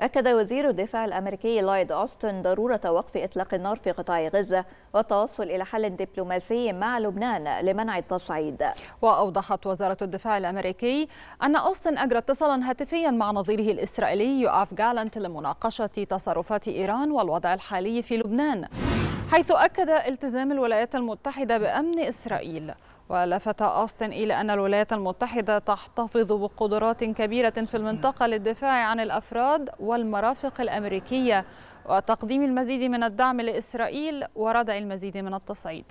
أكد وزير الدفاع الأمريكي لويد أوستن ضرورة وقف إطلاق النار في قطاع غزة والتوصل إلى حل دبلوماسي مع لبنان لمنع التصعيد وأوضحت وزارة الدفاع الأمريكي أن أوستن أجرى اتصالا هاتفيا مع نظيره الإسرائيلي يؤاف جالنت لمناقشة تصرفات إيران والوضع الحالي في لبنان حيث أكد التزام الولايات المتحدة بأمن إسرائيل ولفت أوستن إلى أن الولايات المتحدة تحتفظ بقدرات كبيرة في المنطقة للدفاع عن الأفراد والمرافق الأمريكية وتقديم المزيد من الدعم لإسرائيل وردع المزيد من التصعيد.